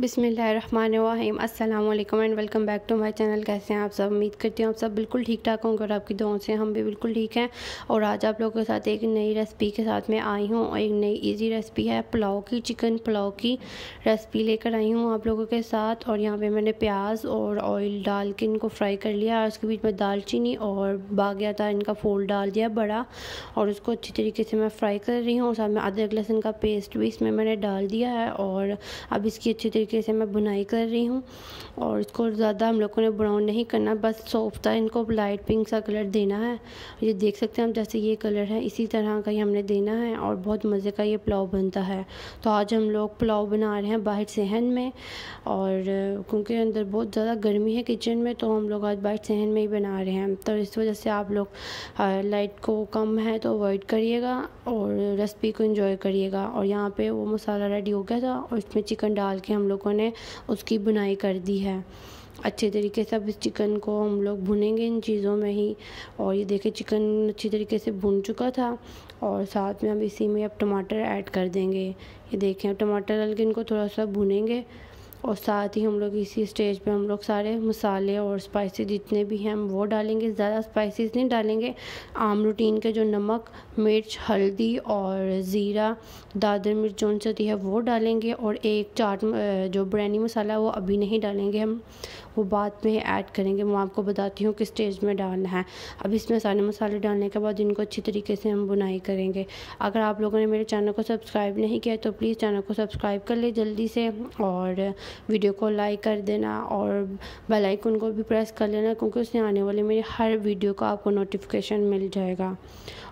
बिसमीम अल्लाम and welcome back to my channel कैसे हैं आप सब उम्मीद करती हूँ आप सब बिल्कुल ठीक ठाक होंगे और आपकी दुआओं से हम भी बिल्कुल ठीक हैं और आज आप लोगों के साथ एक नई रेसिपी के साथ मैं आई हूँ और एक नई इजी रेसिपी है पुलाव की चिकन पुलाव की रेसिपी लेकर आई हूँ आप लोगों के साथ और यहाँ पर मैंने प्याज और ऑयल डाल के इनको फ्राई कर लिया और उसके बीच में दालचीनी और बागिया था इनका फोल्ड डाल दिया बड़ा और उसको अच्छी तरीके से मैं फ्राई कर रही हूँ और साथ में अदरक लहसुन का पेस्ट भी इसमें मैंने डाल दिया है और अब इसकी अच्छी तरीके तरीके से मैं बुनाई कर रही हूँ और इसको ज़्यादा हम लोगों ने ब्राउन नहीं करना बस सॉफ्ट इनको लाइट पिंक सा कलर देना है ये देख सकते हैं हम जैसे ये कलर है इसी तरह का ही हमने देना है और बहुत मज़े का ये पुलाव बनता है तो आज हम लोग पुलाव बना रहे हैं बाहर सहन में और क्योंकि अंदर बहुत ज़्यादा गर्मी है किचन में तो हम लोग आज बाहर सहन में ही बना रहे हैं तो इस वजह से आप लोग लाइट को कम है तो अवॉइड करिएगा और रेसिपी को इन्जॉय करिएगा और यहाँ पर वो मसाला रेडी हो गया था और इसमें चिकन डाल के हम लोग लोगों ने उसकी बुनाई कर दी है अच्छे तरीके से अब इस चिकन को हम लोग भुनेंगे इन चीज़ों में ही और ये देखें चिकन अच्छी तरीके से भुन चुका था और साथ में अब इसी में अब टमाटर ऐड कर देंगे ये देखें टमाटर हल्के इनको थोड़ा सा भुनेंगे और साथ ही हम लोग इसी स्टेज पे हम लोग सारे मसाले और स्पाइसी जितने भी हैं हम वो डालेंगे ज़्यादा स्पाइसेस नहीं डालेंगे आम रूटीन के जो नमक मिर्च हल्दी और ज़ीरा दादर मिर्च जो होती है वो डालेंगे और एक चाट जो बिरयानी मसाला वो अभी नहीं डालेंगे हम वो बाद में ऐड करेंगे मैं आपको बताती हूँ किस स्टेज में डालना है अब इसमें सारे मसाले डालने के बाद इनको अच्छी तरीके से हम बुनाई करेंगे अगर आप लोगों ने मेरे चैनल को सब्सक्राइब नहीं किया तो प्लीज़ चैनल को सब्सक्राइब कर ले जल्दी से और वीडियो को लाइक कर देना और बेल आइकन को भी प्रेस कर लेना क्योंकि उससे आने वाले मेरे हर वीडियो का आपको नोटिफिकेशन मिल जाएगा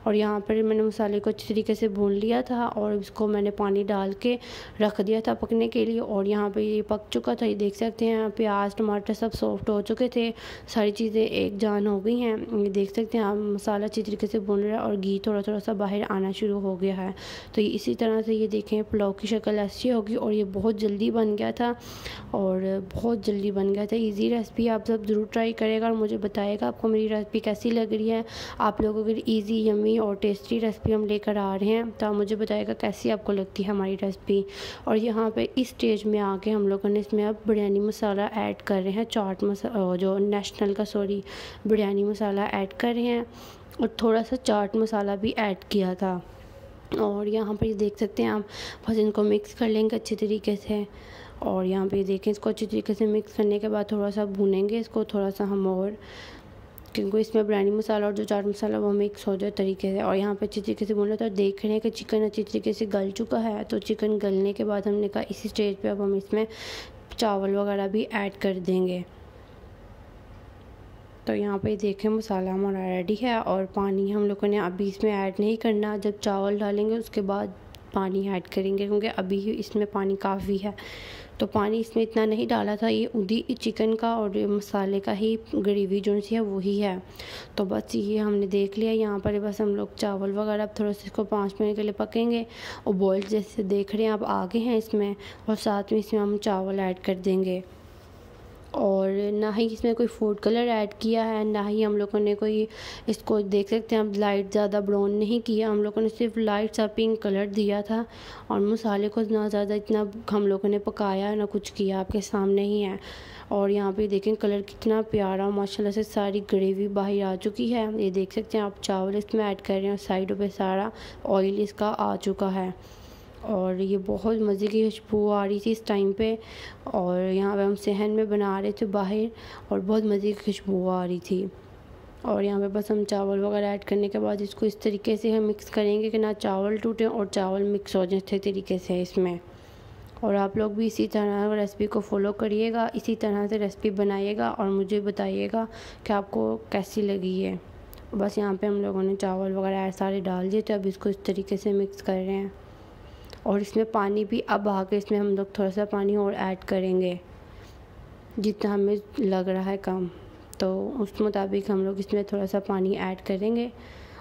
और यहाँ पर मैंने मसाले को अच्छी तरीके से भून लिया था और इसको मैंने पानी डाल के रख दिया था पकने के लिए और यहाँ पर ये पक चुका था ये देख सकते हैं प्याज टमाटर पे सब सॉफ्ट हो चुके थे सारी चीज़ें एक जान हो गई हैं देख सकते हैं आप मसाला अच्छी तरीके से बुन रहा है और घी थोड़ा थोड़ा सा बाहर आना शुरू हो गया है तो इसी तरह से ये देखें पुलाव की शक्ल अच्छी होगी और ये बहुत जल्दी बन गया था और बहुत जल्दी बन गया था ईजी रेसिपी आप सब ज़रूर ट्राई करेगा और मुझे बताएगा आपको मेरी रेसिपी कैसी लग रही है आप लोग अगर ईजी यमी और टेस्टी रेसिपी हम लेकर आ रहे हैं तो आप मुझे बताएगा कैसी आपको लगती है हमारी रेसिपी और यहाँ पर इस स्टेज में आके हम लोगों ने इसमें अब बिरयानी मसाला ऐड कर रहे हैं है चाट मसा जो नेशनल का सॉरी बिरयानी मसाला ऐड कर रहे हैं और थोड़ा सा चाट मसाला भी ऐड किया था और यहाँ पर ये देख सकते हैं आप बस इनको मिक्स कर लेंगे अच्छे तरीके से और यहाँ पर देखें इसको अच्छी तरीके से मिक्स करने के बाद थोड़ा सा भूनेंगे इसको थोड़ा सा हम और क्योंकि इसमें बिरयानी मसाला और जो चाट मसाला वो मिक्स हो जाए तरीके से और यहाँ पे अच्छी तरीके से भून रहे तो देख रहे हैं कि चिकन अच्छी तरीके से गल चुका है तो चिकन गलने के बाद हमने कहा इसी स्टेज पे अब हम इसमें चावल वगैरह भी ऐड कर देंगे तो यहाँ पे देखें मसाला हमारा रेडी है और पानी हम लोगों ने अभी इसमें ऐड नहीं करना जब चावल डालेंगे उसके बाद पानी ऐड करेंगे क्योंकि अभी इसमें पानी काफ़ी है तो पानी इसमें इतना नहीं डाला था ये उदी चिकन का और मसाले का ही ग्रेवी जो सी है वही है तो बस ये हमने देख लिया यहाँ पर बस हम लोग चावल वगैरह अब थोड़ा सा इसको पाँच मिनट के लिए पकेंगे और बॉयल जैसे देख रहे हैं आप आगे हैं इसमें और साथ में इसमें हम चावल ऐड कर देंगे और ना ही इसमें कोई फूड कलर ऐड किया है ना ही हम लोगों ने कोई इसको देख सकते हैं हम लाइट ज़्यादा ब्राउन नहीं किया हम लोगों ने सिर्फ लाइट सा पिंक कलर दिया था और मसाले को ना ज़्यादा इतना हम लोगों ने पकाया ना कुछ किया आपके सामने ही है और यहाँ पे देखें कलर कितना प्यारा माशाल्लाह से सारी ग्रेवी बाहर आ चुकी है ये देख सकते हैं आप चावल इसमें ऐड कर रहे हैं साइडों पे सारा ऑयल इसका आ चुका है और ये बहुत मज़े की खुशबू आ रही थी इस टाइम पे और यहाँ पे हम सहन में बना रहे थे बाहर और बहुत मज़े की खुशबू आ रही थी और यहाँ पे बस हम चावल वगैरह ऐड करने के बाद इसको इस तरीके से हम मिक्स करेंगे कि ना चावल टूटें और चावल मिक्स हो जाए अच्छे तरीके से इसमें और आप लोग भी इसी तरह रेसिपी को फॉलो करिएगा इसी तरह से रेसिपी बनाइएगा और मुझे बताइएगा कि आपको कैसी लगी है बस यहाँ पे हम लोगों ने चावल वगैरह सारे डाल दिए तो अब इसको इस तरीके से मिक्स कर रहे हैं और इसमें पानी भी अब आके इसमें हम लोग थोड़ा सा पानी और ऐड करेंगे जितना हमें लग रहा है कम तो उस मुताबिक हम लोग इसमें थोड़ा सा पानी ऐड करेंगे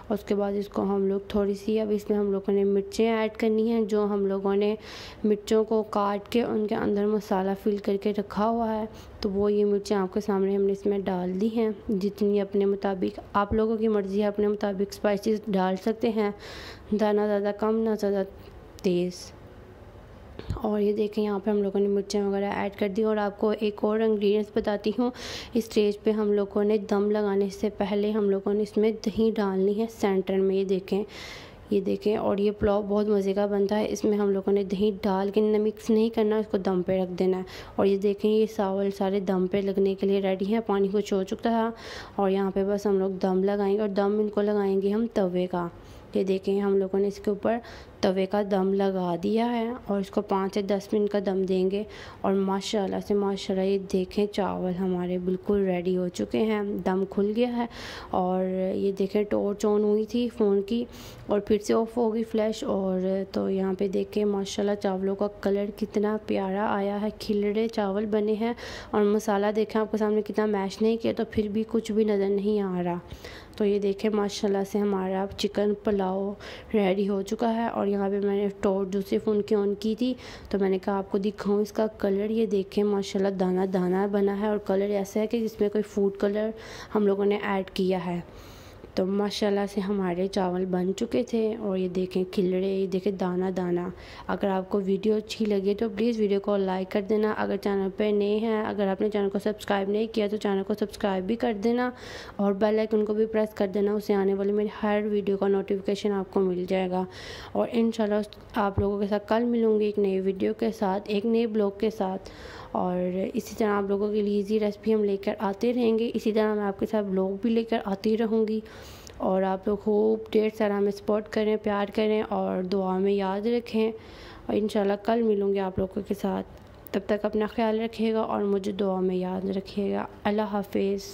और उसके बाद इसको हम लोग थोड़ी सी अब इसमें हम लोगों ने मिर्चें ऐड करनी हैं जो हम लोगों ने मिर्चों को काट के उनके अंदर मसाला फिल करके रखा हुआ है तो वो ये मिर्चें आपके सामने हमने इसमें डाल दी हैं जितनी अपने मुताबिक आप लोगों की मर्ज़ी है अपने मुताबिक स्पाइसेस डाल सकते हैं ना ज़्यादा कम ना ज़्यादा तेज़ और ये देखें यहाँ पे हम लोगों ने मिर्चें वगैरह ऐड कर दी और आपको एक और इंग्रेडिएंट्स बताती हूँ इस स्टेज पे हम लोगों ने दम लगाने से पहले हम लोगों ने इसमें दही डालनी है सेंटर में ये देखें ये देखें और ये पुलाव बहुत मज़े का बनता है इसमें हम लोगों ने दही डाल के ना मिक्स नहीं करना इसको दम पे रख देना है और ये देखें ये चावल सारे दम पे लगने के लिए रेडी हैं पानी कुछ हो चुका था और यहाँ पे बस हम लोग दम लगाएंगे और दम इनको लगाएंगे हम तवे का ये देखें हम लोगों ने इसके ऊपर तवे का दम लगा दिया है और इसको पाँच से दस मिनट का दम देंगे और माशाल्लाह से माशाल्लाह ये देखें चावल हमारे बिल्कुल रेडी हो चुके हैं दम खुल गया है और ये देखें टोर्च ऑन हुई थी फ़ोन की और फिर से ऑफ होगी फ्लैश और तो यहाँ पे देखें माशाल्लाह चावलों का कलर कितना प्यारा आया है खिलड़े चावल बने हैं और मसाला देखें आपके सामने कितना मैश नहीं किया तो फिर भी कुछ भी नज़र नहीं आ रहा तो ये देखें माशाल्लाह से हमारा चिकन पुलाव रेडी हो चुका है और यहाँ पे मैंने जो सिर्फ उनकी ऑन की थी तो मैंने कहा आपको दिखाऊँ इसका कलर ये देखें माशाल्लाह दाना दाना बना है और कलर ऐसा है कि जिसमें कोई फूड कलर हम लोगों ने ऐड किया है तो माशाल्लाह से हमारे चावल बन चुके थे और ये देखें खिल रहे ये देखें दाना दाना अगर आपको वीडियो अच्छी लगे तो प्लीज़ वीडियो को लाइक कर देना अगर चैनल पर नए हैं अगर आपने चैनल को सब्सक्राइब नहीं किया तो चैनल को सब्सक्राइब भी कर देना और बेल आइकन को भी प्रेस कर देना उसे आने वाली मेरी हर वीडियो का नोटिफिकेशन आपको मिल जाएगा और इन आप लोगों के साथ कल मिलूँगी एक नई वीडियो के साथ एक नए ब्लॉग के साथ और इसी तरह आप लोगों के लिए ईजी रेसिपी हम लेकर आते रहेंगे इसी तरह मैं आपके साथ ब्लॉग भी लेकर आती रहूँगी और आप लोग खूब ढेर सारा हमें सपोर्ट करें प्यार करें और दुआ में याद रखें और इन कल मिलूँगी आप लोगों के साथ तब तक अपना ख्याल रखिएगा और मुझे दुआ में याद रखिएगा अल्लाह हाफिज़